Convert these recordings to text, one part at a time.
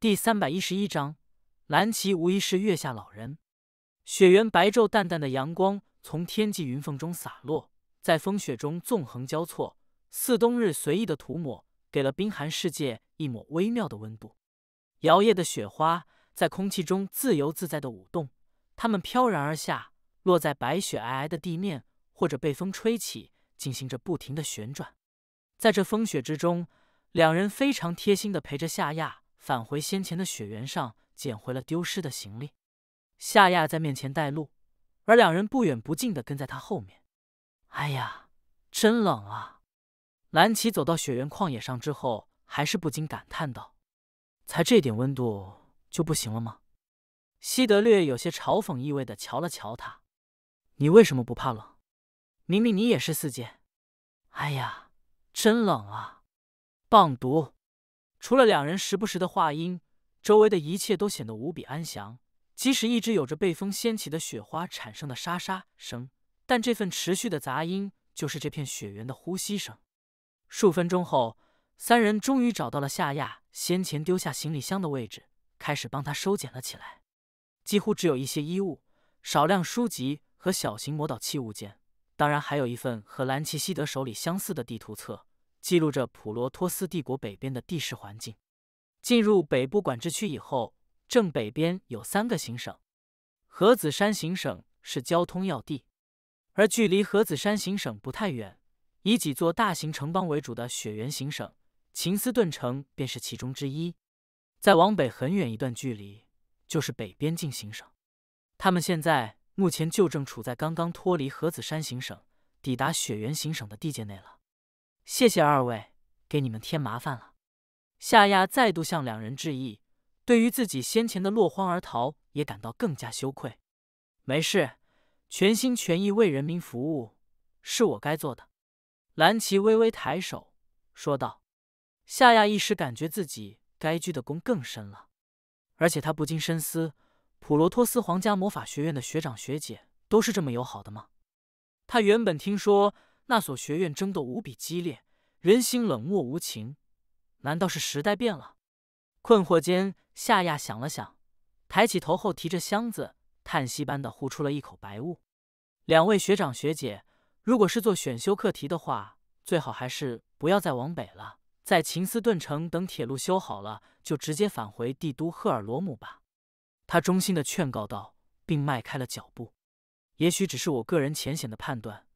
第三百一十一章，蓝旗无疑是月下老人。雪原白昼，淡淡的阳光从天际云缝中洒落，在风雪中纵横交错，似冬日随意的涂抹，给了冰寒世界一抹微妙的温度。摇曳的雪花在空气中自由自在的舞动，它们飘然而下，落在白雪皑皑的地面，或者被风吹起，进行着不停的旋转。在这风雪之中，两人非常贴心的陪着夏亚。返回先前的雪原上，捡回了丢失的行李。夏亚在面前带路，而两人不远不近的跟在他后面。哎呀，真冷啊！蓝奇走到雪原旷野上之后，还是不禁感叹道：“才这点温度就不行了吗？”西德略有些嘲讽意味的瞧了瞧他：“你为什么不怕冷？明明你也是四阶。”哎呀，真冷啊！棒读。除了两人时不时的话音，周围的一切都显得无比安详。即使一直有着被风掀起的雪花产生的沙沙声，但这份持续的杂音就是这片雪原的呼吸声。数分钟后，三人终于找到了夏亚先前丢下行李箱的位置，开始帮他收捡了起来。几乎只有一些衣物、少量书籍和小型魔导器物件，当然还有一份和兰奇西德手里相似的地图册。记录着普罗托斯帝国北边的地势环境。进入北部管制区以后，正北边有三个行省，河子山行省是交通要地，而距离河子山行省不太远，以几座大型城邦为主的雪原行省，秦斯顿城便是其中之一。再往北很远一段距离，就是北边境行省。他们现在目前就正处在刚刚脱离河子山行省，抵达雪原行省的地界内了。谢谢二位，给你们添麻烦了。夏亚再度向两人致意，对于自己先前的落荒而逃也感到更加羞愧。没事，全心全意为人民服务是我该做的。蓝奇微微抬手说道。夏亚一时感觉自己该鞠的躬更深了，而且他不禁深思：普罗托斯皇家魔法学院的学长学姐都是这么友好的吗？他原本听说那所学院争斗无比激烈。人心冷漠无情，难道是时代变了？困惑间，夏亚想了想，抬起头后提着箱子，叹息般的呼出了一口白雾。两位学长学姐，如果是做选修课题的话，最好还是不要再往北了，在秦斯顿城等铁路修好了，就直接返回帝都赫尔罗姆吧。他衷心的劝告道，并迈开了脚步。也许只是我个人浅显的判断。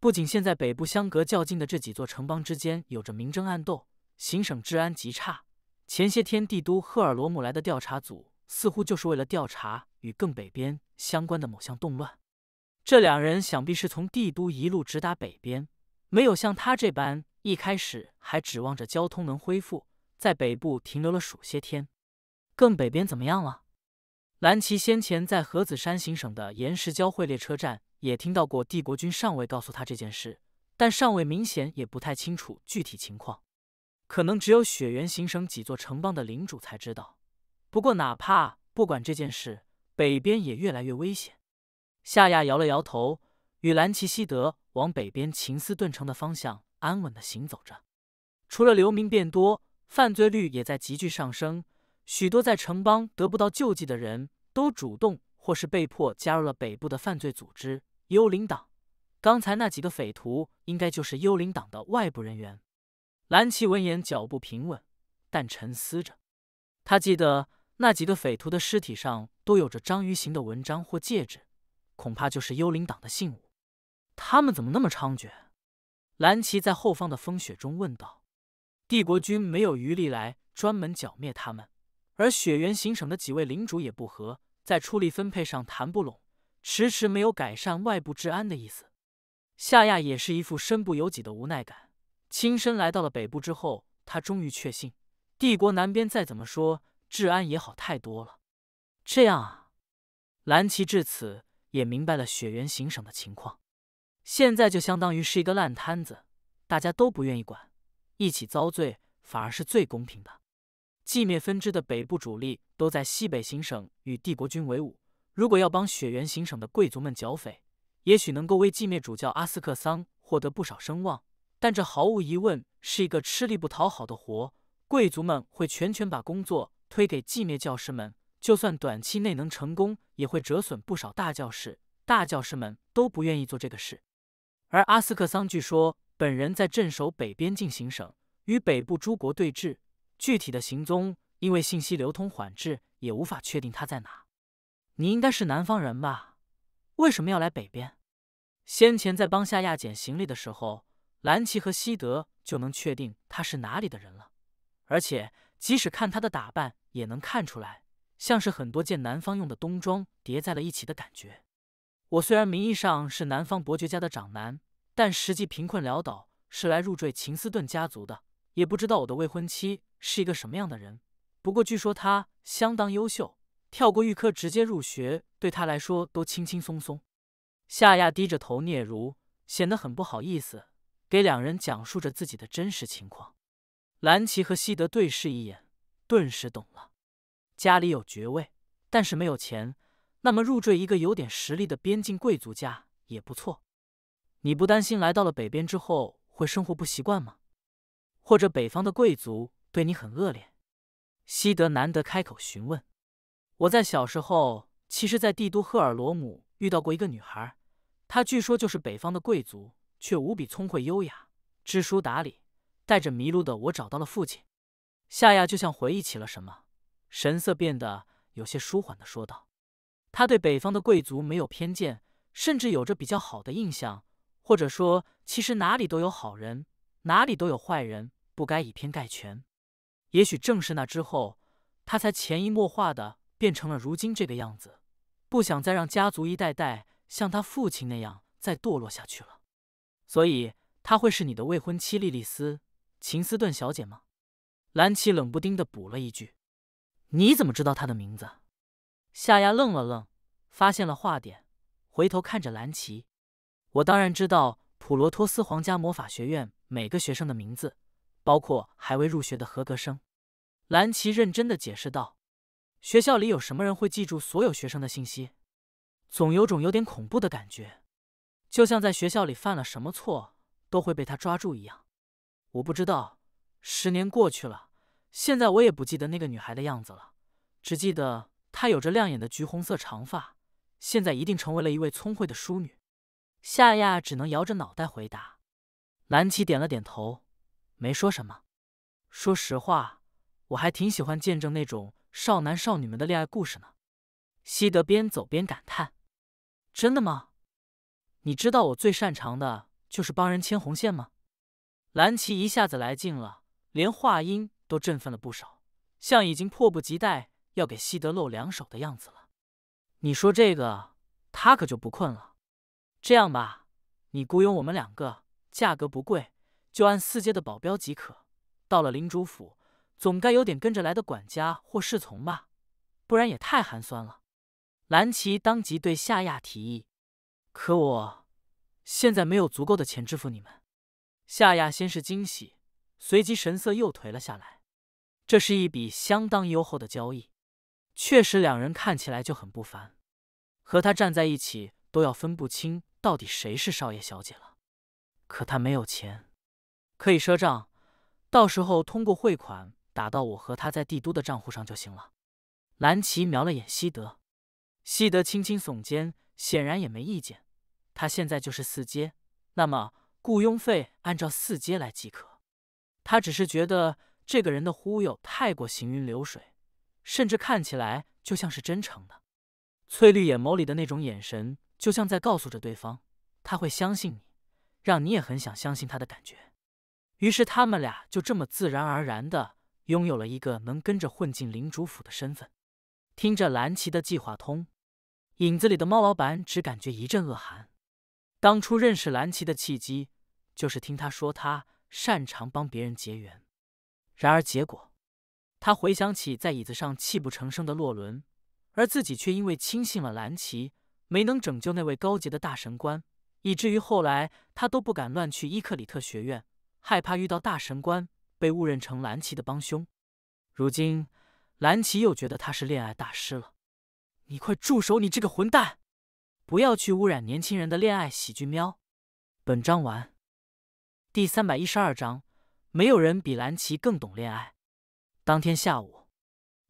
不仅现在北部相隔较近的这几座城邦之间有着明争暗斗，行省治安极差。前些天帝都赫尔罗姆来的调查组，似乎就是为了调查与更北边相关的某项动乱。这两人想必是从帝都一路直达北边，没有像他这般一开始还指望着交通能恢复，在北部停留了数些天。更北边怎么样了？蓝旗先前在河子山行省的岩石交汇列车站。也听到过帝国军上尉告诉他这件事，但上尉明显也不太清楚具体情况，可能只有雪原行省几座城邦的领主才知道。不过，哪怕不管这件事，北边也越来越危险。夏亚摇了摇头，与兰奇西德往北边琴斯顿城的方向安稳的行走着。除了流民变多，犯罪率也在急剧上升，许多在城邦得不到救济的人都主动或是被迫加入了北部的犯罪组织。幽灵党，刚才那几个匪徒应该就是幽灵党的外部人员。蓝旗闻言脚步平稳，但沉思着，他记得那几个匪徒的尸体上都有着章鱼形的纹章或戒指，恐怕就是幽灵党的信物。他们怎么那么猖獗？蓝旗在后方的风雪中问道。帝国军没有余力来专门剿灭他们，而雪原行省的几位领主也不和，在出力分配上谈不拢。迟迟没有改善外部治安的意思，夏亚也是一副身不由己的无奈感。亲身来到了北部之后，他终于确信，帝国南边再怎么说治安也好太多了。这样啊，蓝旗至此也明白了雪原行省的情况。现在就相当于是一个烂摊子，大家都不愿意管，一起遭罪反而是最公平的。寂灭分支的北部主力都在西北行省与帝国军为伍。如果要帮雪原行省的贵族们剿匪，也许能够为寂灭主教阿斯克桑获得不少声望，但这毫无疑问是一个吃力不讨好的活。贵族们会全权把工作推给寂灭教师们，就算短期内能成功，也会折损不少大教士。大教士们都不愿意做这个事。而阿斯克桑据说本人在镇守北边境行省，与北部诸国对峙。具体的行踪，因为信息流通缓滞，也无法确定他在哪。你应该是南方人吧？为什么要来北边？先前在帮夏亚捡行李的时候，兰奇和西德就能确定他是哪里的人了。而且即使看他的打扮，也能看出来，像是很多件南方用的冬装叠在了一起的感觉。我虽然名义上是南方伯爵家的长男，但实际贫困潦倒，是来入赘秦斯顿家族的。也不知道我的未婚妻是一个什么样的人，不过据说她相当优秀。跳过预科直接入学对他来说都轻轻松松。夏亚低着头嗫嚅，显得很不好意思，给两人讲述着自己的真实情况。兰奇和西德对视一眼，顿时懂了。家里有爵位，但是没有钱，那么入赘一个有点实力的边境贵族家也不错。你不担心来到了北边之后会生活不习惯吗？或者北方的贵族对你很恶劣？西德难得开口询问。我在小时候，其实在帝都赫尔罗姆遇到过一个女孩，她据说就是北方的贵族，却无比聪慧、优雅、知书达理，带着迷路的我找到了父亲。夏亚就像回忆起了什么，神色变得有些舒缓的说道：“他对北方的贵族没有偏见，甚至有着比较好的印象，或者说，其实哪里都有好人，哪里都有坏人，不该以偏概全。也许正是那之后，他才潜移默化的。”变成了如今这个样子，不想再让家族一代代像他父亲那样再堕落下去了，所以他会是你的未婚妻莉莉丝·秦斯顿小姐吗？蓝奇冷不丁的补了一句：“你怎么知道她的名字？”夏亚愣了愣，发现了画点，回头看着蓝奇：“我当然知道普罗托斯皇家魔法学院每个学生的名字，包括还未入学的合格生。”蓝奇认真的解释道。学校里有什么人会记住所有学生的信息？总有种有点恐怖的感觉，就像在学校里犯了什么错都会被他抓住一样。我不知道，十年过去了，现在我也不记得那个女孩的样子了，只记得她有着亮眼的橘红色长发。现在一定成为了一位聪慧的淑女。夏亚只能摇着脑袋回答。兰奇点了点头，没说什么。说实话，我还挺喜欢见证那种。少男少女们的恋爱故事呢？西德边走边感叹：“真的吗？你知道我最擅长的就是帮人牵红线吗？”蓝奇一下子来劲了，连话音都振奋了不少，像已经迫不及待要给西德露两手的样子了。你说这个，他可就不困了。这样吧，你雇佣我们两个，价格不贵，就按四阶的保镖即可。到了领主府。总该有点跟着来的管家或侍从吧，不然也太寒酸了。兰奇当即对夏亚提议：“可我现在没有足够的钱支付你们。”夏亚先是惊喜，随即神色又颓了下来。这是一笔相当优厚的交易，确实，两人看起来就很不凡，和他站在一起都要分不清到底谁是少爷小姐了。可他没有钱，可以赊账，到时候通过汇款。打到我和他在帝都的账户上就行了。蓝琪瞄了眼西德，西德轻轻耸肩，显然也没意见。他现在就是四阶，那么雇佣费按照四阶来即可。他只是觉得这个人的忽悠太过行云流水，甚至看起来就像是真诚的。翠绿眼眸里的那种眼神，就像在告诉着对方，他会相信你，让你也很想相信他的感觉。于是他们俩就这么自然而然的。拥有了一个能跟着混进领主府的身份，听着蓝旗的计划通，影子里的猫老板只感觉一阵恶寒。当初认识蓝旗的契机，就是听他说他擅长帮别人结缘。然而结果，他回想起在椅子上泣不成声的洛伦，而自己却因为轻信了蓝旗，没能拯救那位高洁的大神官，以至于后来他都不敢乱去伊克里特学院，害怕遇到大神官。被误认成蓝琪的帮凶，如今蓝琪又觉得他是恋爱大师了。你快住手！你这个混蛋，不要去污染年轻人的恋爱喜剧喵。本章完。第三百一十二章，没有人比蓝琪更懂恋爱。当天下午，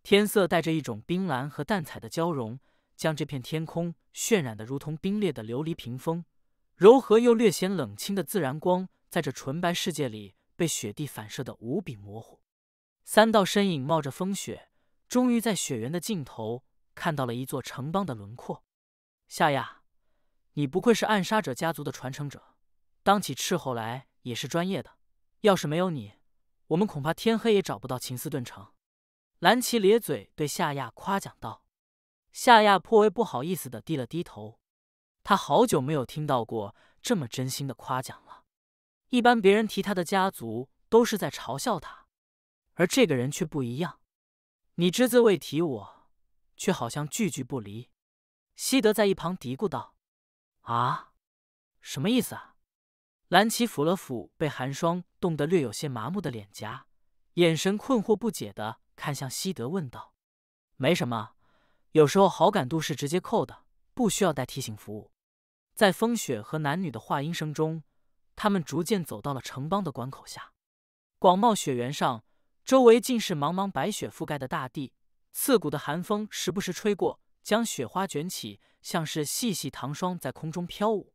天色带着一种冰蓝和淡彩的交融，将这片天空渲染的如同冰裂的琉璃屏风。柔和又略显冷清的自然光，在这纯白世界里。被雪地反射的无比模糊，三道身影冒着风雪，终于在雪原的尽头看到了一座城邦的轮廓。夏亚，你不愧是暗杀者家族的传承者，当起斥候来也是专业的。要是没有你，我们恐怕天黑也找不到秦斯顿城。蓝奇咧嘴对夏亚夸奖道。夏亚颇为不好意思的低了低头，他好久没有听到过这么真心的夸奖了。一般别人提他的家族都是在嘲笑他，而这个人却不一样。你只字未提我，却好像句句不离。西德在一旁嘀咕道：“啊，什么意思啊？”蓝奇抚了抚被寒霜冻得略有些麻木的脸颊，眼神困惑不解的看向西德问道：“没什么，有时候好感度是直接扣的，不需要带提醒服务。”在风雪和男女的话音声中。他们逐渐走到了城邦的关口下，广袤雪原上，周围尽是茫茫白雪覆盖的大地，刺骨的寒风时不时吹过，将雪花卷起，像是细细糖霜在空中飘舞。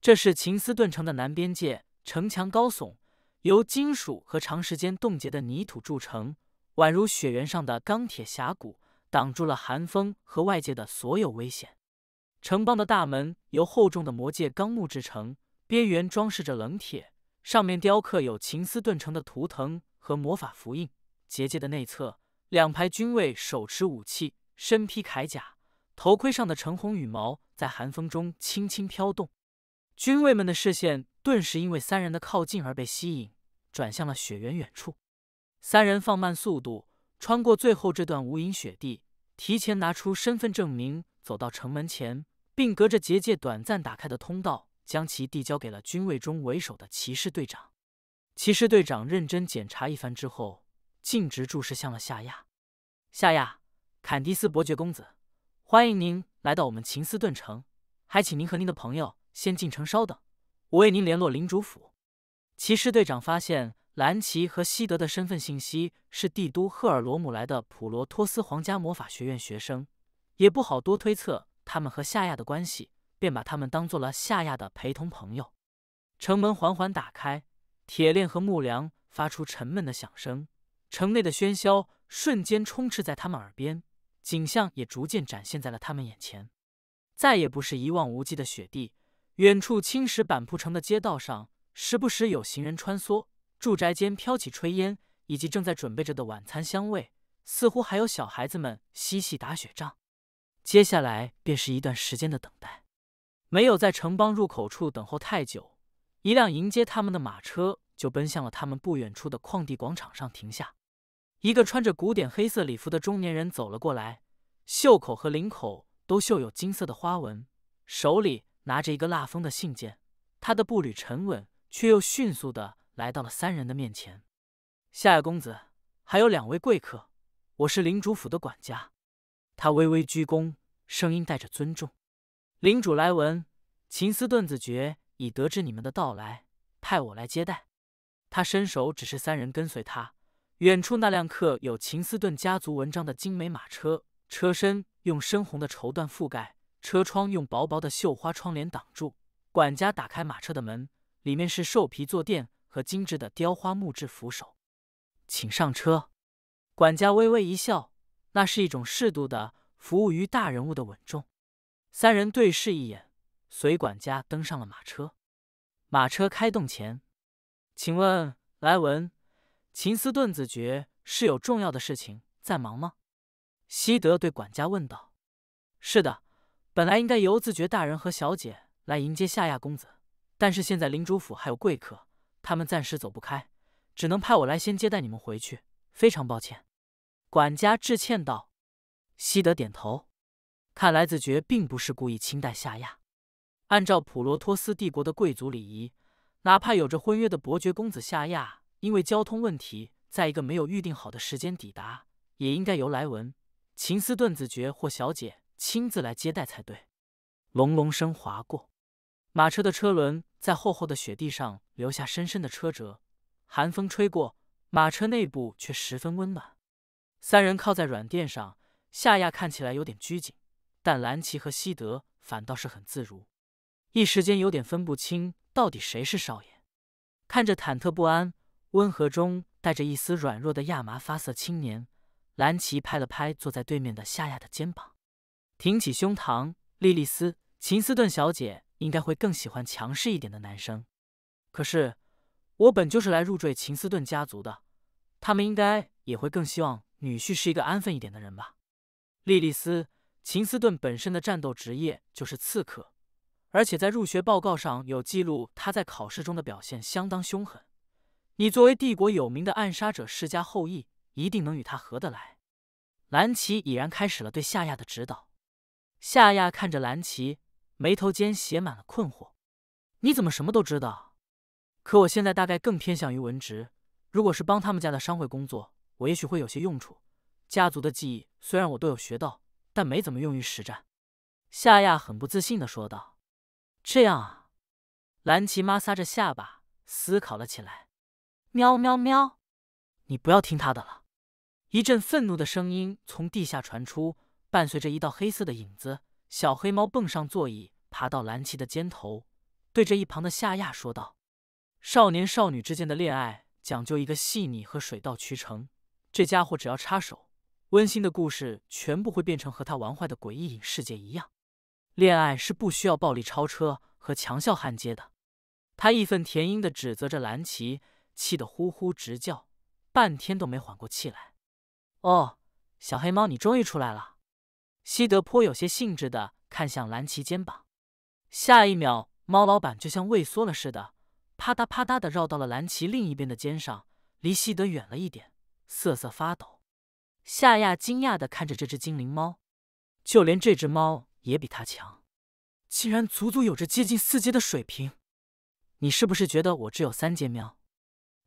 这是秦斯顿城的南边界，城墙高耸，由金属和长时间冻结的泥土筑成，宛如雪原上的钢铁峡谷，挡住了寒风和外界的所有危险。城邦的大门由厚重的魔界钢木制成。边缘装饰着冷铁，上面雕刻有琴斯顿城的图腾和魔法符印。结界的内侧，两排军卫手持武器，身披铠甲，头盔上的橙红羽毛在寒风中轻轻飘动。军卫们的视线顿时因为三人的靠近而被吸引，转向了雪原远处。三人放慢速度，穿过最后这段无垠雪地，提前拿出身份证明，走到城门前，并隔着结界短暂打开的通道。将其递交给了军卫中为首的骑士队长。骑士队长认真检查一番之后，径直注视向了夏亚。夏亚，坎迪斯伯爵公子，欢迎您来到我们秦斯顿城。还请您和您的朋友先进城稍等，我为您联络领主府。骑士队长发现兰奇和西德的身份信息是帝都赫尔罗姆来的普罗托斯皇家魔法学院学生，也不好多推测他们和夏亚的关系。便把他们当做了夏亚的陪同朋友。城门缓缓打开，铁链和木梁发出沉闷的响声，城内的喧嚣瞬间充斥在他们耳边，景象也逐渐展现在了他们眼前。再也不是一望无际的雪地，远处青石板铺成的街道上，时不时有行人穿梭，住宅间飘起炊烟，以及正在准备着的晚餐香味，似乎还有小孩子们嬉戏打雪仗。接下来便是一段时间的等待。没有在城邦入口处等候太久，一辆迎接他们的马车就奔向了他们不远处的矿地广场上停下。一个穿着古典黑色礼服的中年人走了过来，袖口和领口都绣有金色的花纹，手里拿着一个蜡封的信件。他的步履沉稳却又迅速地来到了三人的面前：“夏公子，还有两位贵客，我是领主府的管家。”他微微鞠躬，声音带着尊重。领主莱文·秦斯顿子爵已得知你们的到来，派我来接待。他伸手，指示三人跟随他。远处那辆刻有秦斯顿家族纹章的精美马车，车身用深红的绸缎覆盖，车窗用薄薄的绣花窗帘挡住。管家打开马车的门，里面是兽皮坐垫和精致的雕花木质扶手。请上车。管家微微一笑，那是一种适度的、服务于大人物的稳重。三人对视一眼，随管家登上了马车。马车开动前，请问莱文、秦斯顿子爵是有重要的事情在忙吗？西德对管家问道。是的，本来应该由子爵大人和小姐来迎接夏亚公子，但是现在领主府还有贵客，他们暂时走不开，只能派我来先接待你们回去。非常抱歉，管家致歉道。西德点头。看来子爵并不是故意轻待夏亚。按照普罗托斯帝国的贵族礼仪，哪怕有着婚约的伯爵公子夏亚因为交通问题在一个没有预定好的时间抵达，也应该由莱文·秦斯顿子爵或小姐亲自来接待才对。隆隆声划过，马车的车轮在厚厚的雪地上留下深深的车辙。寒风吹过，马车内部却十分温暖。三人靠在软垫上，夏亚看起来有点拘谨。但兰奇和西德反倒是很自如，一时间有点分不清到底谁是少爷。看着忐忑不安、温和中带着一丝软弱的亚麻发色青年，兰奇拍了拍坐在对面的夏亚的肩膀，挺起胸膛：“莉莉丝，秦斯顿小姐应该会更喜欢强势一点的男生。可是我本就是来入赘秦斯顿家族的，他们应该也会更希望女婿是一个安分一点的人吧？”莉莉丝。秦斯顿本身的战斗职业就是刺客，而且在入学报告上有记录，他在考试中的表现相当凶狠。你作为帝国有名的暗杀者世家后裔，一定能与他合得来。蓝旗已然开始了对夏亚的指导。夏亚看着蓝旗，眉头间写满了困惑：“你怎么什么都知道？”可我现在大概更偏向于文职。如果是帮他们家的商会工作，我也许会有些用处。家族的记忆虽然我都有学到。但没怎么用于实战，夏亚很不自信的说道：“这样啊。”蓝琪摩挲着下巴思考了起来。喵喵喵！你不要听他的了！一阵愤怒的声音从地下传出，伴随着一道黑色的影子，小黑猫蹦上座椅，爬到蓝琪的肩头，对着一旁的夏亚说道：“少年少女之间的恋爱讲究一个细腻和水到渠成，这家伙只要插手。”温馨的故事全部会变成和他玩坏的诡异影世界一样。恋爱是不需要暴力超车和强效焊接的。他义愤填膺地指责着蓝奇，气得呼呼直叫，半天都没缓过气来。哦，小黑猫，你终于出来了。西德颇有些兴致地看向蓝奇肩膀，下一秒，猫老板就像畏缩了似的，啪嗒啪嗒地绕到了蓝奇另一边的肩上，离西德远了一点，瑟瑟发抖。夏亚惊讶的看着这只精灵猫，就连这只猫也比他强，竟然足足有着接近四阶的水平。你是不是觉得我只有三阶喵？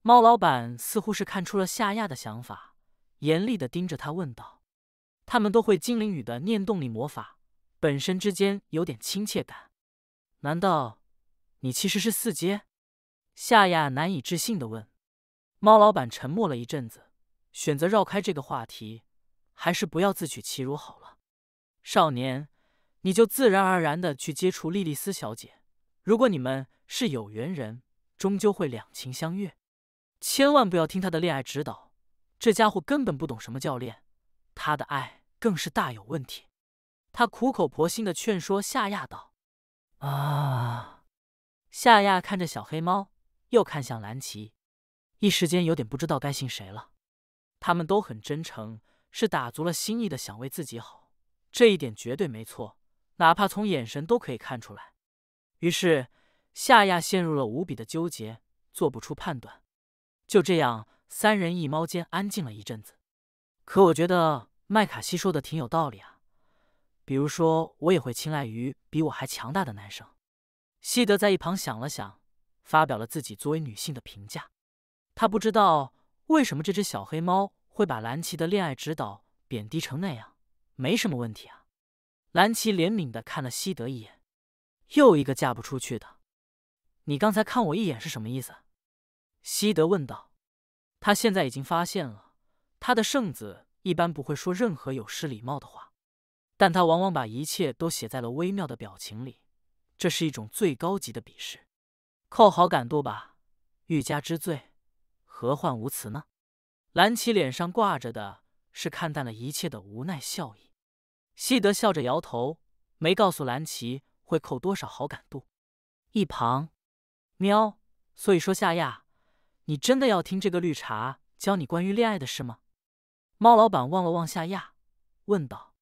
猫老板似乎是看出了夏亚的想法，严厉的盯着他问道：“他们都会精灵语的念动力魔法，本身之间有点亲切感。难道你其实是四阶？”夏亚难以置信的问。猫老板沉默了一阵子。选择绕开这个话题，还是不要自取其辱好了。少年，你就自然而然的去接触莉莉丝小姐。如果你们是有缘人，终究会两情相悦。千万不要听他的恋爱指导，这家伙根本不懂什么教练，他的爱更是大有问题。他苦口婆心的劝说夏亚道：“啊！”夏亚看着小黑猫，又看向蓝奇，一时间有点不知道该信谁了。他们都很真诚，是打足了心意的，想为自己好，这一点绝对没错，哪怕从眼神都可以看出来。于是夏亚陷入了无比的纠结，做不出判断。就这样，三人一猫间安静了一阵子。可我觉得麦卡西说的挺有道理啊，比如说我也会青睐于比我还强大的男生。西德在一旁想了想，发表了自己作为女性的评价。他不知道。为什么这只小黑猫会把蓝奇的恋爱指导贬低成那样？没什么问题啊。蓝奇怜悯的看了西德一眼，又一个嫁不出去的。你刚才看我一眼是什么意思？西德问道。他现在已经发现了，他的圣子一般不会说任何有失礼貌的话，但他往往把一切都写在了微妙的表情里。这是一种最高级的鄙视，扣好感度吧，欲加之罪。何患无辞呢？蓝琪脸上挂着的是看淡了一切的无奈笑意。西德笑着摇头，没告诉蓝琪会扣多少好感度。一旁，喵，所以说夏亚，你真的要听这个绿茶教你关于恋爱的事吗？猫老板望了望夏亚，问道。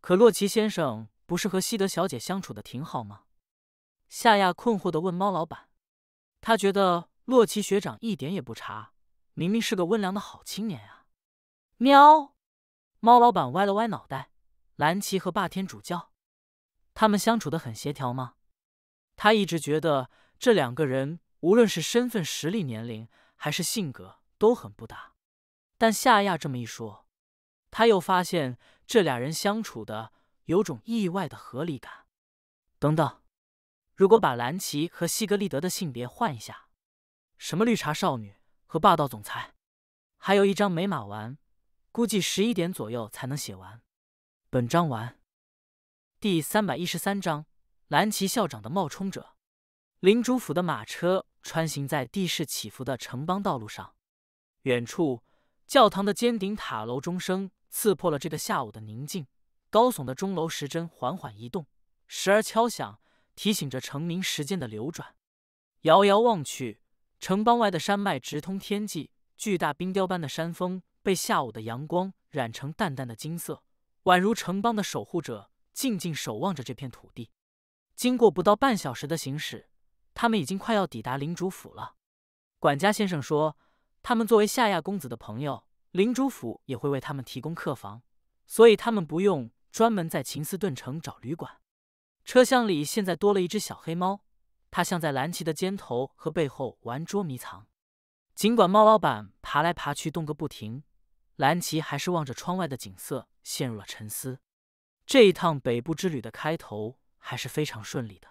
可洛奇先生不是和西德小姐相处的挺好吗？夏亚困惑的问猫老板，他觉得。洛奇学长一点也不差，明明是个温良的好青年啊！喵，猫老板歪了歪脑袋。蓝奇和霸天主教，他们相处的很协调吗？他一直觉得这两个人无论是身份、实力、年龄，还是性格都很不搭，但夏亚这么一说，他又发现这俩人相处的有种意外的合理感。等等，如果把蓝奇和西格利德的性别换一下？什么绿茶少女和霸道总裁？还有一章没码完，估计十一点左右才能写完。本章完。第三百一十三章：蓝旗校长的冒充者。领主府的马车穿行在地势起伏的城邦道路上，远处教堂的尖顶塔楼钟声刺破了这个下午的宁静。高耸的钟楼时针缓缓移动，时而敲响，提醒着成名时间的流转。遥遥望去。城邦外的山脉直通天际，巨大冰雕般的山峰被下午的阳光染成淡淡的金色，宛如城邦的守护者，静静守望着这片土地。经过不到半小时的行驶，他们已经快要抵达领主府了。管家先生说，他们作为夏亚公子的朋友，领主府也会为他们提供客房，所以他们不用专门在琴斯顿城找旅馆。车厢里现在多了一只小黑猫。他像在蓝旗的肩头和背后玩捉迷藏，尽管猫老板爬来爬去动个不停，蓝旗还是望着窗外的景色陷入了沉思。这一趟北部之旅的开头还是非常顺利的，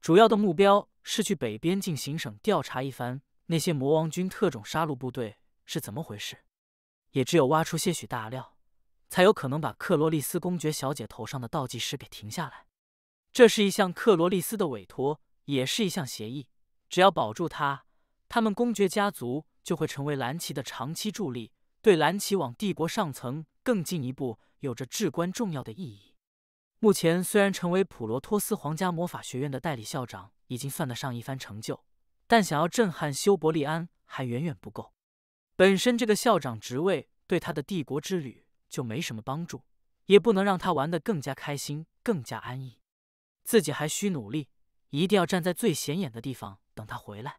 主要的目标是去北边境行省调查一番那些魔王军特种杀戮部队是怎么回事。也只有挖出些许大料，才有可能把克罗利斯公爵小姐头上的倒计时给停下来。这是一项克罗利斯的委托。也是一项协议，只要保住他，他们公爵家族就会成为蓝旗的长期助力，对蓝旗往帝国上层更进一步有着至关重要的意义。目前虽然成为普罗托斯皇家魔法学院的代理校长已经算得上一番成就，但想要震撼修伯利安还远远不够。本身这个校长职位对他的帝国之旅就没什么帮助，也不能让他玩得更加开心、更加安逸。自己还需努力。一定要站在最显眼的地方等他回来。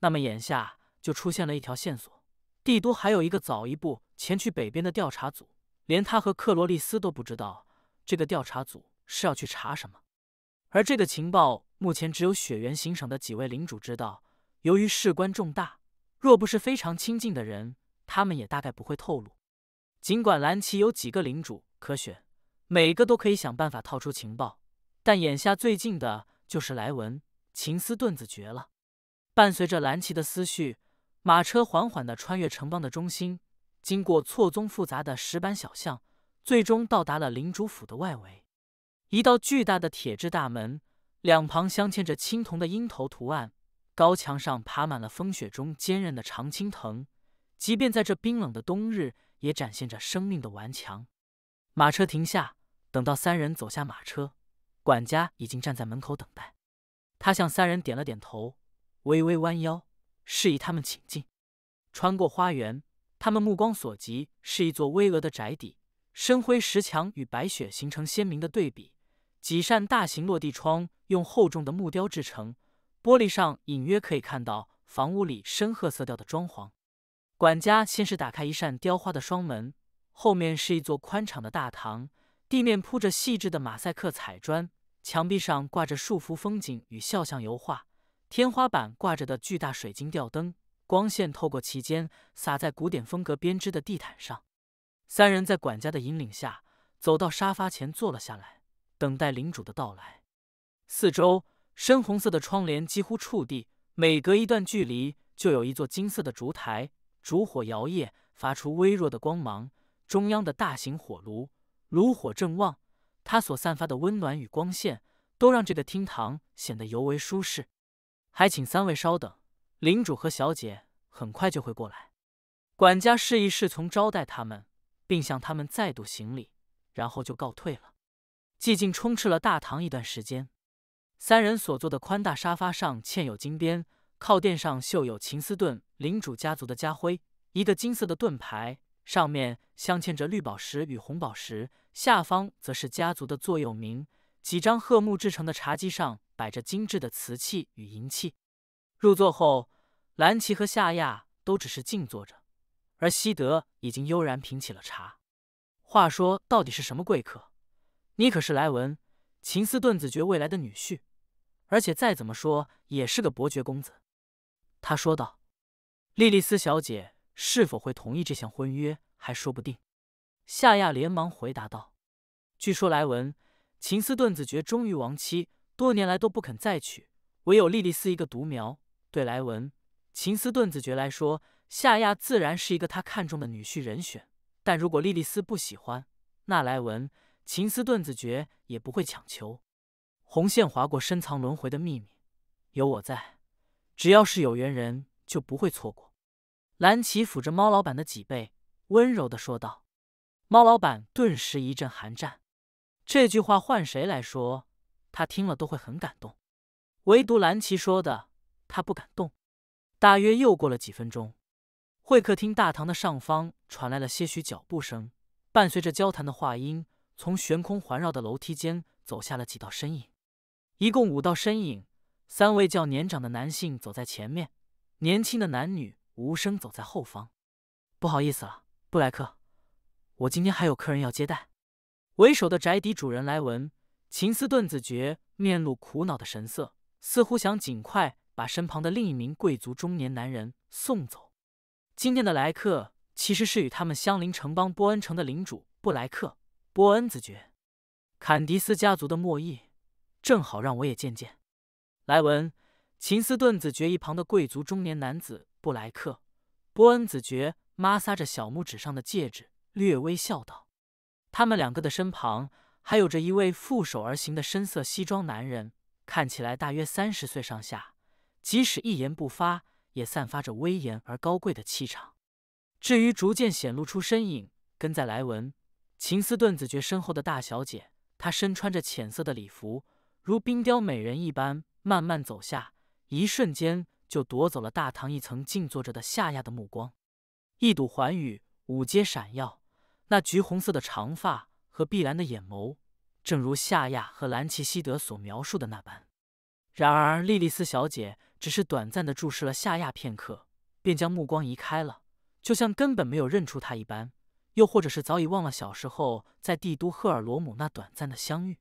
那么眼下就出现了一条线索：帝都还有一个早一步前去北边的调查组，连他和克罗利斯都不知道这个调查组是要去查什么。而这个情报目前只有雪原行省的几位领主知道。由于事关重大，若不是非常亲近的人，他们也大概不会透露。尽管蓝旗有几个领主可选，每个都可以想办法套出情报，但眼下最近的。就是莱文，秦斯顿子绝了。伴随着蓝旗的思绪，马车缓缓的穿越城邦的中心，经过错综复杂的石板小巷，最终到达了领主府的外围。一道巨大的铁质大门，两旁镶嵌着青铜的鹰头图案，高墙上爬满了风雪中坚韧的常青藤，即便在这冰冷的冬日，也展现着生命的顽强。马车停下，等到三人走下马车。管家已经站在门口等待，他向三人点了点头，微微弯腰，示意他们请进。穿过花园，他们目光所及是一座巍峨的宅邸，深灰石墙与白雪形成鲜明的对比。几扇大型落地窗用厚重的木雕制成，玻璃上隐约可以看到房屋里深褐色调的装潢。管家先是打开一扇雕花的双门，后面是一座宽敞的大堂，地面铺着细致的马赛克彩砖。墙壁上挂着数幅风景与肖像油画，天花板挂着的巨大水晶吊灯，光线透过其间洒在古典风格编织的地毯上。三人在管家的引领下走到沙发前坐了下来，等待领主的到来。四周深红色的窗帘几乎触地，每隔一段距离就有一座金色的烛台，烛火摇曳，发出微弱的光芒。中央的大型火炉，炉火正旺。他所散发的温暖与光线，都让这个厅堂显得尤为舒适。还请三位稍等，领主和小姐很快就会过来。管家示意侍从招待他们，并向他们再度行礼，然后就告退了。寂静充斥了大堂一段时间。三人所坐的宽大沙发上嵌有金边，靠垫上绣有琴斯顿领主家族的家徽——一个金色的盾牌。上面镶嵌着绿宝石与红宝石，下方则是家族的座右铭。几张褐木制成的茶几上摆着精致的瓷器与银器。入座后，兰奇和夏亚都只是静坐着，而西德已经悠然品起了茶。话说，到底是什么贵客？你可是莱文·秦斯顿子爵未来的女婿，而且再怎么说也是个伯爵公子。”他说道。“莉莉丝小姐。”是否会同意这项婚约还说不定。夏亚连忙回答道：“据说莱文·秦斯顿子爵忠于亡妻，多年来都不肯再娶，唯有莉莉丝一个独苗。对莱文·秦斯顿子爵来说，夏亚自然是一个他看中的女婿人选。但如果莉莉丝不喜欢，那莱文·秦斯顿子爵也不会强求。”红线划过深藏轮回的秘密，有我在，只要是有缘人就不会错过。蓝奇抚着猫老板的脊背，温柔的说道：“猫老板顿时一阵寒战。这句话换谁来说，他听了都会很感动，唯独蓝奇说的，他不感动。”大约又过了几分钟，会客厅大堂的上方传来了些许脚步声，伴随着交谈的话音，从悬空环绕的楼梯间走下了几道身影，一共五道身影。三位较年长的男性走在前面，年轻的男女。无声走在后方，不好意思了，布莱克，我今天还有客人要接待。为首的宅邸主人莱文·秦斯顿子爵面露苦恼的神色，似乎想尽快把身旁的另一名贵族中年男人送走。今天的来客其实是与他们相邻城邦波恩城的领主布莱克·波恩子爵，坎迪斯家族的莫裔，正好让我也见见莱文·秦斯顿子爵一旁的贵族中年男子。布莱克·波恩子爵摩挲着小拇指上的戒指，略微笑道：“他们两个的身旁还有着一位负手而行的深色西装男人，看起来大约三十岁上下，即使一言不发，也散发着威严而高贵的气场。”至于逐渐显露出身影，跟在莱文·秦斯顿子爵身后的大小姐，她身穿着浅色的礼服，如冰雕美人一般慢慢走下，一瞬间。就夺走了大堂一层静坐着的夏亚的目光，一睹寰宇五阶闪耀，那橘红色的长发和碧蓝的眼眸，正如夏亚和蓝奇西德所描述的那般。然而莉莉丝小姐只是短暂的注视了夏亚片刻，便将目光移开了，就像根本没有认出他一般，又或者是早已忘了小时候在帝都赫尔罗姆那短暂的相遇。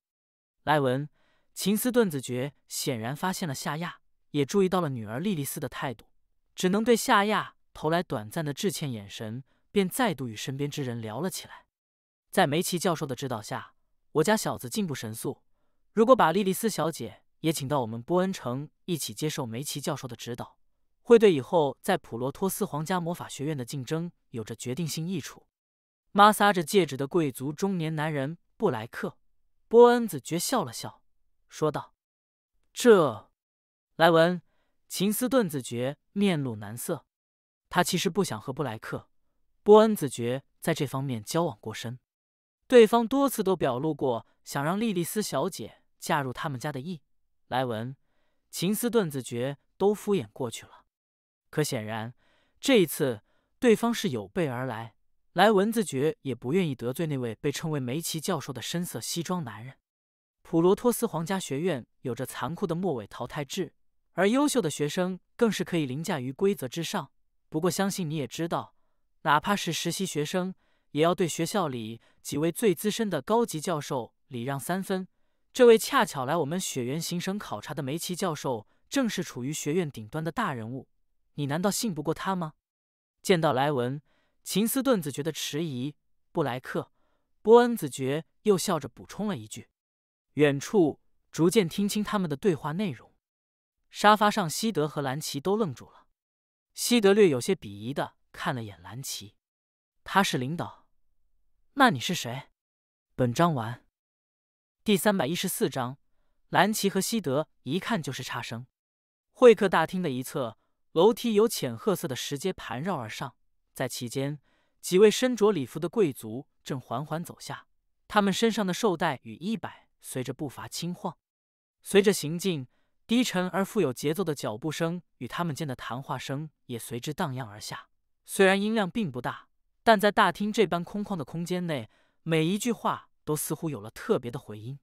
莱文·秦斯顿子爵显然发现了夏亚。也注意到了女儿莉莉丝的态度，只能对夏亚投来短暂的致歉眼神，便再度与身边之人聊了起来。在梅奇教授的指导下，我家小子进步神速。如果把莉莉丝小姐也请到我们波恩城一起接受梅奇教授的指导，会对以后在普罗托斯皇家魔法学院的竞争有着决定性益处。摩挲着戒指的贵族中年男人布莱克·波恩子爵笑了笑，说道：“这。”莱文·秦斯顿子爵面露难色，他其实不想和布莱克·波恩子爵在这方面交往过深，对方多次都表露过想让莉莉丝小姐嫁入他们家的意。莱文·秦斯顿子爵都敷衍过去了，可显然这一次对方是有备而来。莱文子爵也不愿意得罪那位被称为梅奇教授的深色西装男人。普罗托斯皇家学院有着残酷的末尾淘汰制。而优秀的学生更是可以凌驾于规则之上。不过，相信你也知道，哪怕是实习学生，也要对学校里几位最资深的高级教授礼让三分。这位恰巧来我们雪原行省考察的梅奇教授，正是处于学院顶端的大人物。你难道信不过他吗？见到莱文，秦斯顿子觉得迟疑，布莱克·波恩子爵又笑着补充了一句。远处逐渐听清他们的对话内容。沙发上，西德和兰奇都愣住了。西德略有些鄙夷的看了眼兰奇：“他是领导，那你是谁？”本章完。第三百一十四章，兰奇和西德一看就是差生。会客大厅的一侧，楼梯由浅褐色的石阶盘绕而上，在其间，几位身着礼服的贵族正缓缓走下，他们身上的绶带与衣摆随着步伐轻晃，随着行进。低沉而富有节奏的脚步声与他们间的谈话声也随之荡漾而下，虽然音量并不大，但在大厅这般空旷的空间内，每一句话都似乎有了特别的回音。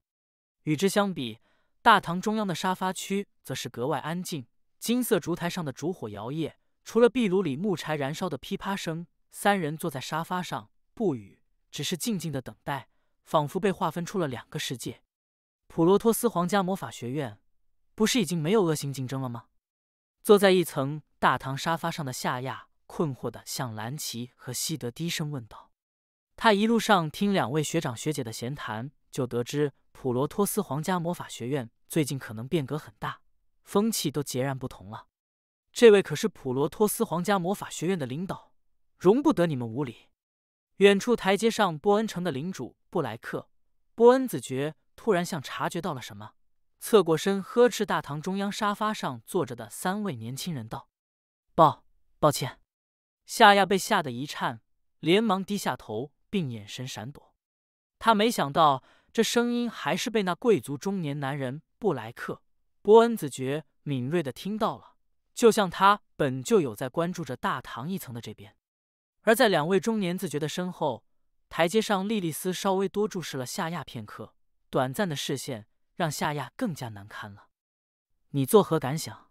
与之相比，大堂中央的沙发区则是格外安静。金色烛台上的烛火摇曳，除了壁炉里木柴燃烧的噼啪声，三人坐在沙发上不语，只是静静的等待，仿佛被划分出了两个世界。普罗托斯皇家魔法学院。不是已经没有恶性竞争了吗？坐在一层大堂沙发上的夏亚困惑的向兰奇和西德低声问道。他一路上听两位学长学姐的闲谈，就得知普罗托斯皇家魔法学院最近可能变革很大，风气都截然不同了。这位可是普罗托斯皇家魔法学院的领导，容不得你们无礼。远处台阶上，波恩城的领主布莱克·波恩子爵突然像察觉到了什么。侧过身呵斥大堂中央沙发上坐着的三位年轻人道：“抱抱歉。”夏亚被吓得一颤，连忙低下头，并眼神闪躲。他没想到这声音还是被那贵族中年男人布莱克·伯恩子爵敏锐的听到了，就像他本就有在关注着大堂一层的这边。而在两位中年子爵的身后，台阶上莉莉丝稍微多注视了夏亚片刻，短暂的视线。让夏亚更加难堪了。你作何感想？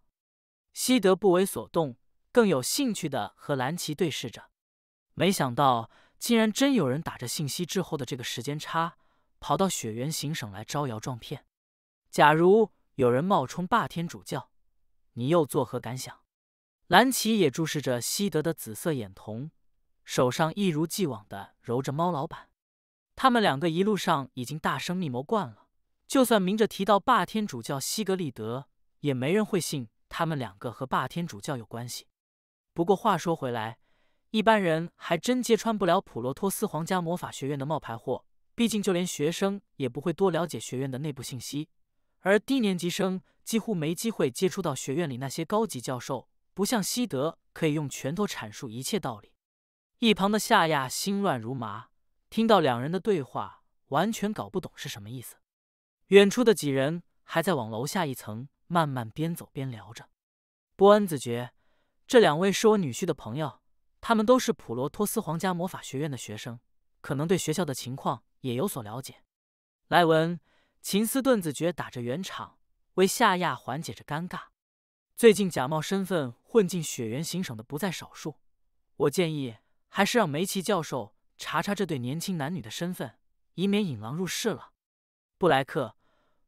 西德不为所动，更有兴趣的和蓝奇对视着。没想到，竟然真有人打着信息之后的这个时间差，跑到雪原行省来招摇撞骗。假如有人冒充霸天主教，你又作何感想？蓝奇也注视着西德的紫色眼瞳，手上一如既往的揉着猫老板。他们两个一路上已经大声密谋惯了。就算明着提到霸天主教西格利德，也没人会信他们两个和霸天主教有关系。不过话说回来，一般人还真揭穿不了普罗托斯皇家魔法学院的冒牌货。毕竟，就连学生也不会多了解学院的内部信息，而低年级生几乎没机会接触到学院里那些高级教授。不像西德可以用拳头阐述一切道理。一旁的夏亚心乱如麻，听到两人的对话，完全搞不懂是什么意思。远处的几人还在往楼下一层慢慢边走边聊着。波恩子爵，这两位是我女婿的朋友，他们都是普罗托斯皇家魔法学院的学生，可能对学校的情况也有所了解。莱文·秦斯顿子爵打着圆场，为夏亚缓解着尴尬。最近假冒身份混进雪原行省的不在少数，我建议还是让梅奇教授查查这对年轻男女的身份，以免引狼入室了。布莱克·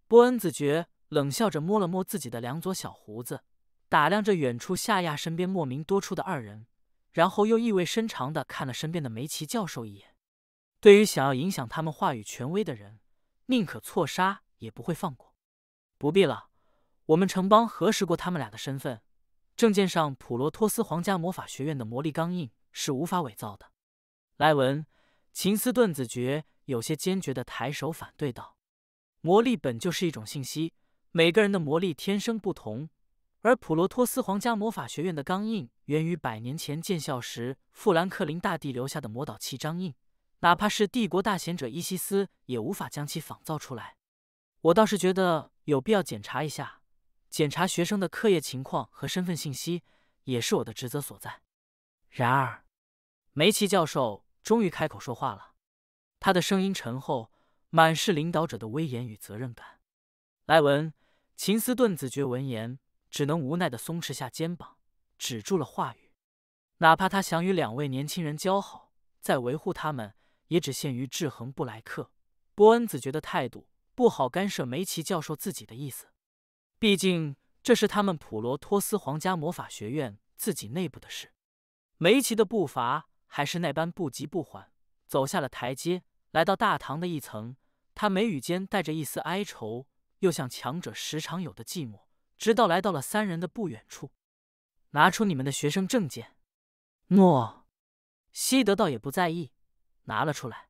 波恩子爵冷笑着摸了摸自己的两撮小胡子，打量着远处夏亚身边莫名多出的二人，然后又意味深长的看了身边的梅奇教授一眼。对于想要影响他们话语权威的人，宁可错杀也不会放过。不必了，我们城邦核实过他们俩的身份，证件上普罗托斯皇家魔法学院的魔力钢印是无法伪造的。莱文·秦斯顿子爵有些坚决的抬手反对道。魔力本就是一种信息，每个人的魔力天生不同，而普罗托斯皇家魔法学院的钢印源于百年前建校时富兰克林大帝留下的魔导器章印，哪怕是帝国大贤者伊西斯也无法将其仿造出来。我倒是觉得有必要检查一下，检查学生的课业情况和身份信息，也是我的职责所在。然而，梅奇教授终于开口说话了，他的声音沉厚。满是领导者的威严与责任感。莱文·秦斯顿子爵闻言，只能无奈地松弛下肩膀，止住了话语。哪怕他想与两位年轻人交好，再维护他们，也只限于制衡布莱克·波恩子爵的态度，不好干涉梅奇教授自己的意思。毕竟，这是他们普罗托斯皇家魔法学院自己内部的事。梅奇的步伐还是那般不急不缓，走下了台阶，来到大堂的一层。他眉宇间带着一丝哀愁，又像强者时常有的寂寞，直到来到了三人的不远处。拿出你们的学生证件。诺。西德倒也不在意，拿了出来。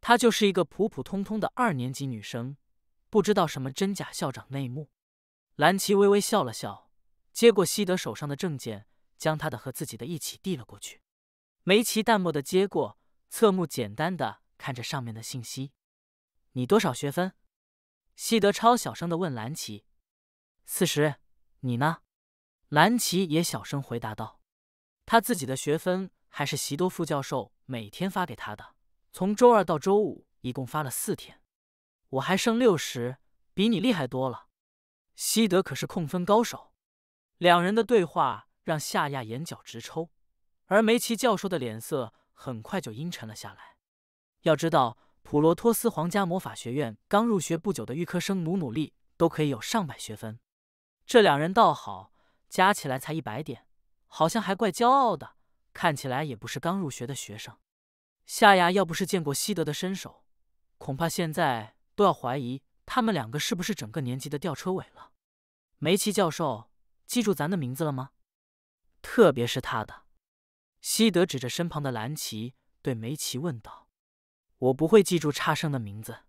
她就是一个普普通通的二年级女生，不知道什么真假校长内幕。蓝奇微微笑了笑，接过西德手上的证件，将他的和自己的一起递了过去。梅奇淡漠的接过，侧目简单的看着上面的信息。你多少学分？西德超小声的问蓝奇。四十，你呢？蓝奇也小声回答道：“他自己的学分还是席多副教授每天发给他的，从周二到周五一共发了四天，我还剩六十，比你厉害多了。”西德可是控分高手。两人的对话让夏亚眼角直抽，而梅奇教授的脸色很快就阴沉了下来。要知道。普罗托斯皇家魔法学院刚入学不久的预科生，努努力都可以有上百学分。这两人倒好，加起来才一百点，好像还怪骄傲的。看起来也不是刚入学的学生。夏芽要不是见过西德的身手，恐怕现在都要怀疑他们两个是不是整个年级的吊车尾了。梅奇教授，记住咱的名字了吗？特别是他的。西德指着身旁的蓝奇，对梅奇问道。我不会记住差生的名字。”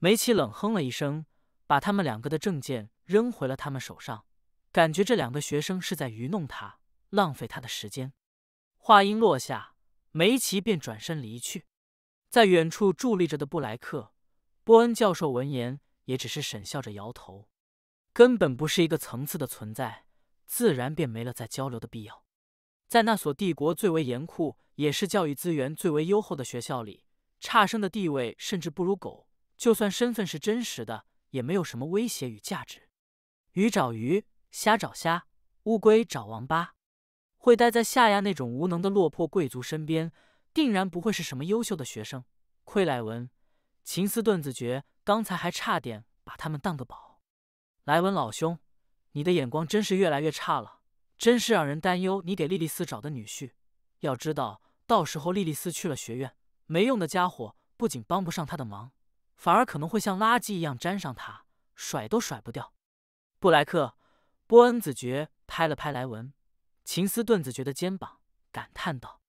梅奇冷哼了一声，把他们两个的证件扔回了他们手上，感觉这两个学生是在愚弄他，浪费他的时间。话音落下，梅奇便转身离去。在远处伫立着的布莱克·波恩教授闻言，也只是沈笑着摇头，根本不是一个层次的存在，自然便没了再交流的必要。在那所帝国最为严酷，也是教育资源最为优厚的学校里。差生的地位甚至不如狗，就算身份是真实的，也没有什么威胁与价值。鱼找鱼，虾找虾，乌龟找王八。会待在夏亚那种无能的落魄贵族身边，定然不会是什么优秀的学生。亏莱文、秦斯顿子爵刚才还差点把他们当个宝。莱文老兄，你的眼光真是越来越差了，真是让人担忧。你给莉莉丝找的女婿，要知道到时候莉莉丝去了学院。没用的家伙，不仅帮不上他的忙，反而可能会像垃圾一样粘上他，甩都甩不掉。布莱克·波恩子爵拍了拍莱文·琴斯顿子爵的肩膀，感叹道：“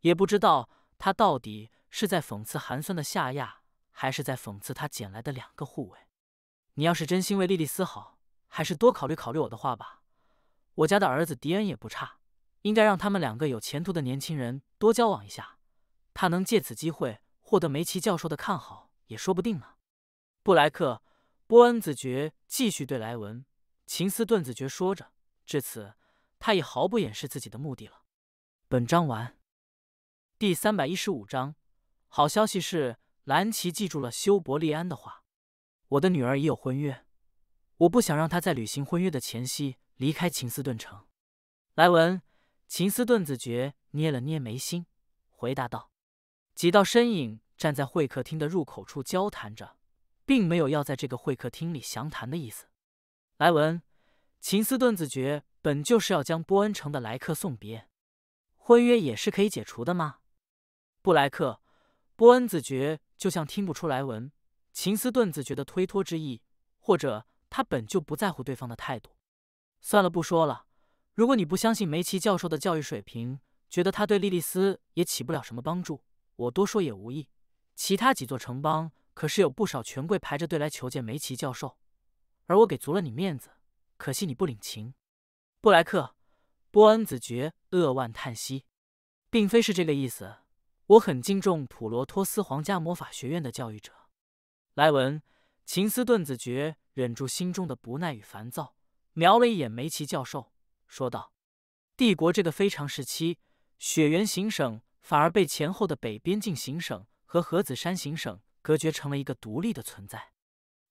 也不知道他到底是在讽刺寒酸的夏亚，还是在讽刺他捡来的两个护卫。你要是真心为莉莉丝好，还是多考虑考虑我的话吧。我家的儿子迪恩也不差，应该让他们两个有前途的年轻人多交往一下。”他能借此机会获得梅奇教授的看好也说不定呢。布莱克·波恩子爵继续对莱文·秦斯顿子爵说着，至此他已毫不掩饰自己的目的了。本章完。第三百一十五章，好消息是，兰奇记住了修伯利安的话：“我的女儿已有婚约，我不想让她在履行婚约的前夕离开秦斯顿城。”莱文·秦斯顿子爵捏了捏眉心，回答道。几道身影站在会客厅的入口处交谈着，并没有要在这个会客厅里详谈的意思。莱文·秦斯顿子爵本就是要将波恩城的莱克送别，婚约也是可以解除的吗？布莱克·波恩子爵就像听不出莱文·秦斯顿子爵的推脱之意，或者他本就不在乎对方的态度。算了，不说了。如果你不相信梅奇教授的教育水平，觉得他对莉莉丝也起不了什么帮助。我多说也无益，其他几座城邦可是有不少权贵排着队来求见梅奇教授，而我给足了你面子，可惜你不领情。布莱克·波恩子爵扼腕叹息，并非是这个意思，我很敬重普罗托斯皇家魔法学院的教育者。莱文·秦斯顿子爵忍住心中的不耐与烦躁，瞄了一眼梅奇教授，说道：“帝国这个非常时期，血缘行省。”反而被前后的北边境行省和河子山行省隔绝成了一个独立的存在。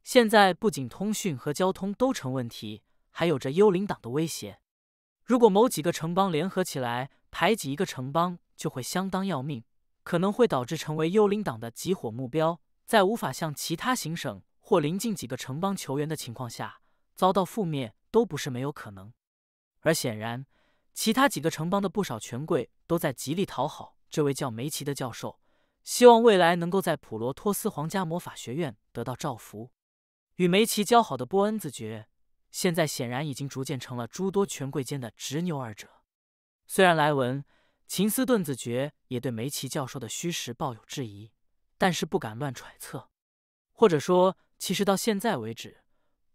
现在不仅通讯和交通都成问题，还有着幽灵党的威胁。如果某几个城邦联合起来排挤一个城邦，就会相当要命，可能会导致成为幽灵党的集火目标。在无法向其他行省或邻近几个城邦求援的情况下，遭到覆灭都不是没有可能。而显然，其他几个城邦的不少权贵都在极力讨好。这位叫梅奇的教授，希望未来能够在普罗托斯皇家魔法学院得到照拂。与梅奇交好的波恩子爵，现在显然已经逐渐成了诸多权贵间的执拗二者。虽然莱文·琴斯顿子爵也对梅奇教授的虚实抱有质疑，但是不敢乱揣测。或者说，其实到现在为止，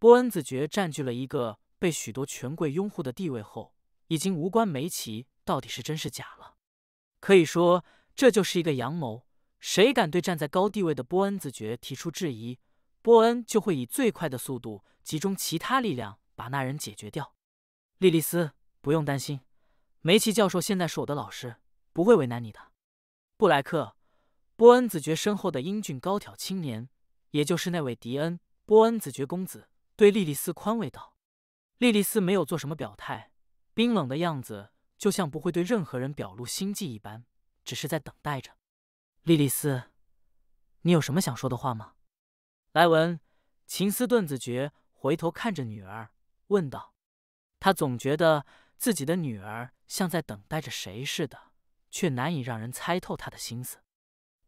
波恩子爵占据了一个被许多权贵拥护的地位后，已经无关梅奇到底是真是假了。可以说，这就是一个阳谋。谁敢对站在高地位的波恩子爵提出质疑，波恩就会以最快的速度集中其他力量把那人解决掉。莉莉丝，不用担心，梅奇教授现在是我的老师，不会为难你的。布莱克，波恩子爵身后的英俊高挑青年，也就是那位迪恩波恩子爵公子，对莉莉丝宽慰道。莉莉丝没有做什么表态，冰冷的样子。就像不会对任何人表露心迹一般，只是在等待着。莉莉丝，你有什么想说的话吗？莱文·秦斯顿子爵回头看着女儿，问道。他总觉得自己的女儿像在等待着谁似的，却难以让人猜透他的心思。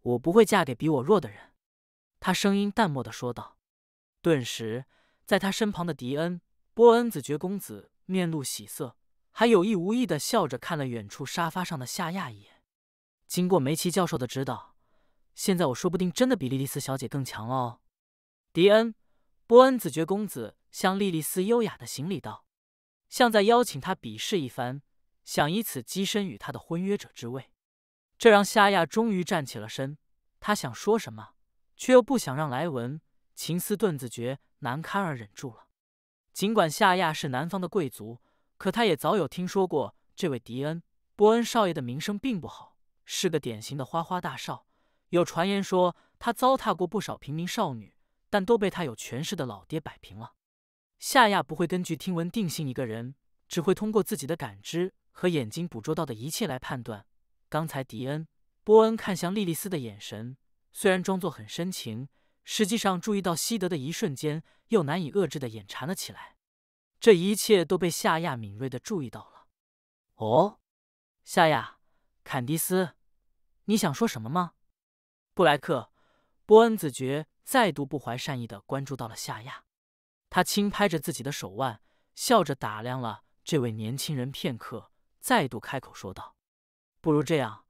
我不会嫁给比我弱的人。他声音淡漠的说道。顿时，在他身旁的迪恩·波恩子爵公子面露喜色。还有意无意的笑着看了远处沙发上的夏亚一眼。经过梅奇教授的指导，现在我说不定真的比莉莉丝小姐更强了哦。迪恩·波恩子爵公子向莉莉丝优雅的行礼道，像在邀请他比试一番，想以此跻身与他的婚约者之位。这让夏亚终于站起了身，他想说什么，却又不想让莱文·秦斯顿子爵难堪而忍住了。尽管夏亚是南方的贵族。可他也早有听说过这位迪恩·波恩少爷的名声并不好，是个典型的花花大少。有传言说他糟蹋过不少平民少女，但都被他有权势的老爹摆平了。夏亚不会根据听闻定性一个人，只会通过自己的感知和眼睛捕捉到的一切来判断。刚才迪恩·波恩看向莉莉丝的眼神，虽然装作很深情，实际上注意到西德的一瞬间，又难以遏制的眼馋了起来。这一切都被夏亚敏锐的注意到了。哦，夏亚，坎迪斯，你想说什么吗？布莱克·波恩子爵再度不怀善意的关注到了夏亚，他轻拍着自己的手腕，笑着打量了这位年轻人片刻，再度开口说道：“不如这样，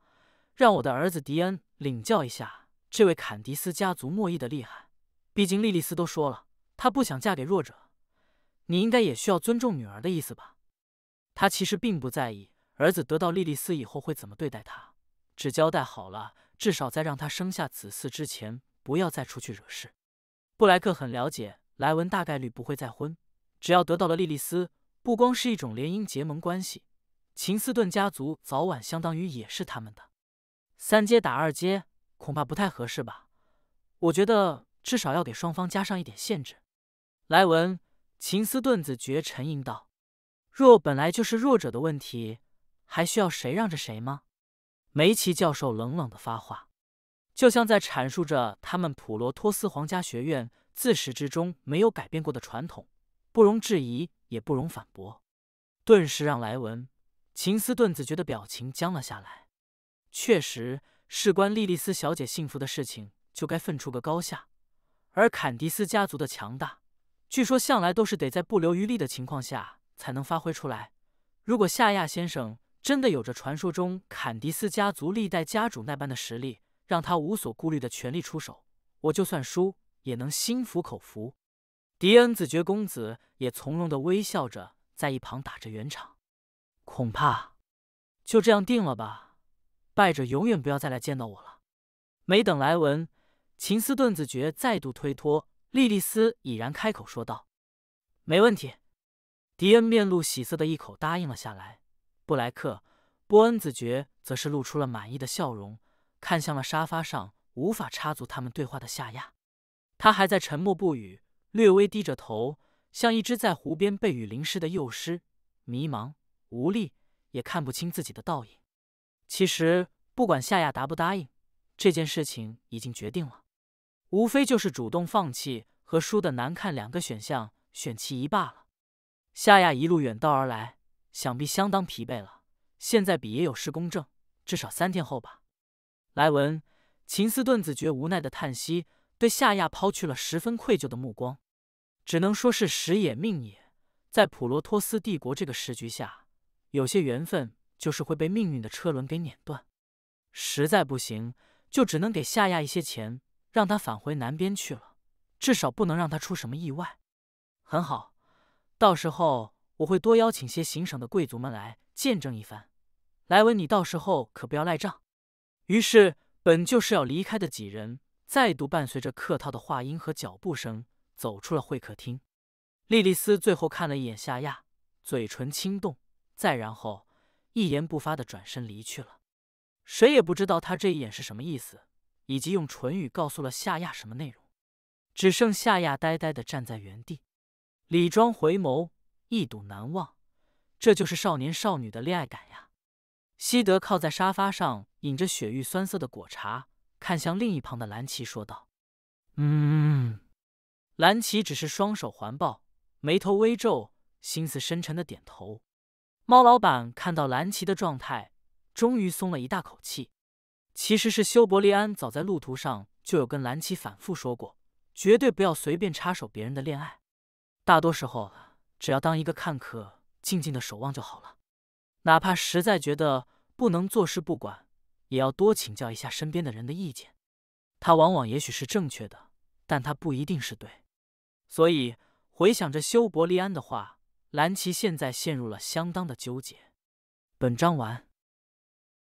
让我的儿子迪恩领教一下这位坎迪斯家族莫易的厉害。毕竟莉莉丝都说了，她不想嫁给弱者。”你应该也需要尊重女儿的意思吧？他其实并不在意儿子得到莉莉丝以后会怎么对待她，只交代好了，至少在让他生下子嗣之前，不要再出去惹事。布莱克很了解莱文大概率不会再婚，只要得到了莉莉丝，不光是一种联姻结盟关系，秦斯顿家族早晚相当于也是他们的。三阶打二阶，恐怕不太合适吧？我觉得至少要给双方加上一点限制。莱文。秦斯顿子爵沉吟道：“若本来就是弱者的问题，还需要谁让着谁吗？”梅奇教授冷冷的发话，就像在阐述着他们普罗托斯皇家学院自始至终没有改变过的传统，不容质疑，也不容反驳。顿时让莱文、秦斯顿子爵的表情僵了下来。确实，事关莉莉丝小姐幸福的事情，就该分出个高下。而坎迪斯家族的强大。据说向来都是得在不留余力的情况下才能发挥出来。如果夏亚先生真的有着传说中坎迪斯家族历代家主那般的实力，让他无所顾虑的全力出手，我就算输也能心服口服。迪恩子爵公子也从容的微笑着在一旁打着圆场。恐怕就这样定了吧。败者永远不要再来见到我了。没等莱文·秦斯顿子爵再度推脱。莉莉丝已然开口说道：“没问题。”迪恩面露喜色的一口答应了下来。布莱克·波恩子爵则是露出了满意的笑容，看向了沙发上无法插足他们对话的夏亚。他还在沉默不语，略微低着头，像一只在湖边被雨淋湿的幼狮，迷茫、无力，也看不清自己的倒影。其实，不管夏亚答不答应，这件事情已经决定了。无非就是主动放弃和输的难看两个选项，选其一罢了。夏亚一路远道而来，想必相当疲惫了。现在比也有施工证，至少三天后吧。莱文·秦斯顿子爵无奈的叹息，对夏亚抛去了十分愧疚的目光。只能说是时也命也，在普罗托斯帝国这个时局下，有些缘分就是会被命运的车轮给碾断。实在不行，就只能给夏亚一些钱。让他返回南边去了，至少不能让他出什么意外。很好，到时候我会多邀请些行省的贵族们来见证一番。莱文，你到时候可不要赖账。于是，本就是要离开的几人，再度伴随着客套的话音和脚步声走出了会客厅。莉莉丝最后看了一眼夏亚，嘴唇轻动，再然后一言不发的转身离去了。谁也不知道他这一眼是什么意思。以及用唇语告诉了夏亚什么内容，只剩夏亚呆呆地站在原地。李庄回眸，一睹难忘，这就是少年少女的恋爱感呀。西德靠在沙发上，饮着雪域酸涩的果茶，看向另一旁的蓝奇说道：“嗯。”蓝奇只是双手环抱，眉头微皱，心思深沉的点头。猫老板看到蓝奇的状态，终于松了一大口气。其实是修伯利安早在路途上就有跟兰奇反复说过，绝对不要随便插手别人的恋爱。大多时候，只要当一个看客，静静的守望就好了。哪怕实在觉得不能坐视不管，也要多请教一下身边的人的意见。他往往也许是正确的，但他不一定是对。所以回想着修伯利安的话，兰奇现在陷入了相当的纠结。本章完。